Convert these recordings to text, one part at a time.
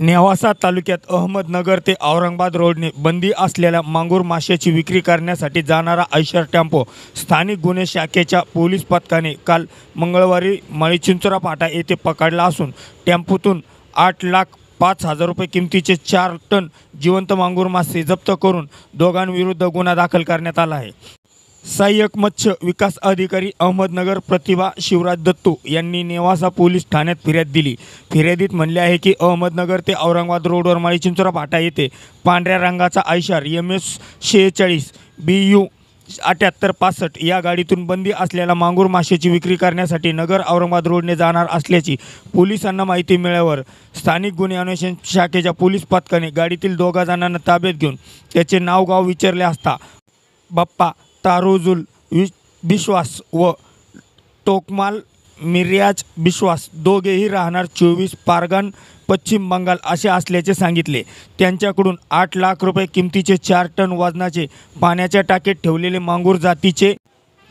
नेवासा तालुक्यात अहमदनगर ते औरंगाबाद रोडने बंदी असलेल्या मांगूर माशाची विक्री करण्यासाठी जाणारा ऐशर टेम्पो स्थानिक गुन्हे शाखेच्या पोलीस पथकाने काल मंगळवारी मळीचिंचुरा फाटा येथे पकडला असून टेम्पोतून आठ लाख पाच हजार रुपये किमतीचे चार टन जिवंत मांगूर मासे जप्त करून दोघांविरुद्ध गुन्हा दाखल करण्यात आला आहे सहाय्यक मत्स्य विकास अधिकारी अहमदनगर प्रतिभा शिवराज दत्तू यांनी नेवासा पोलीस ठाण्यात फिर्याद दिली फिर्यादीत म्हणले आहे की अहमदनगर ते औरंगाबाद रोडवर माळी चिंचोरा फाटा येथे पांढऱ्या रंगाचा आयशार एम एस शेहेचाळीस बी यू अठ्याहत्तर पासष्ट या गाडीतून बंदी असलेल्या मांगूर माशेची विक्री करण्यासाठी नगर औरंगाबाद रोडने जाणार असल्याची पोलिसांना माहिती मिळाल्यावर स्थानिक गुन्हे अन्वेषण शाखेच्या पोलीस पथकाने गाडीतील दोघा जणांना ताब्यात घेऊन त्याचे नाव गाव विचारले असता बाप्पा तारुजुल विश्वास व टोकमाल मिर्याज बिश्वास दोघेही राहणार चोवीस पारगण पश्चिम बंगाल असे असल्याचे सांगितले त्यांच्याकडून आठ लाख रुपये किमतीचे चार टन वजनाचे पाण्याच्या टाकीत ठेवलेले मांगूर जातीचे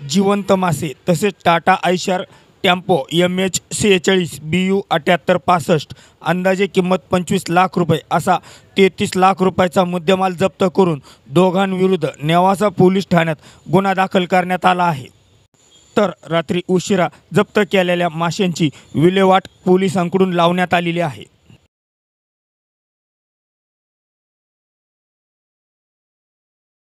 जिवंत मासे तसेच Tata Eicher tempo M H सेहेचाळीस बी यू अठ्याहत्तर पासष्ट अंदाजे किंमत पंचवीस लाख रुपये असा तेहतीस लाख रुपयाचा मुद्देमाल जप्त करून दोघांविरुद्ध नेवासा पोलीस ठाण्यात गुन्हा दाखल करण्यात आला आहे तर रात्री उशिरा जप्त केलेल्या माशांची विल्हेवाट पोलिसांकडून लावण्यात आलेली आहे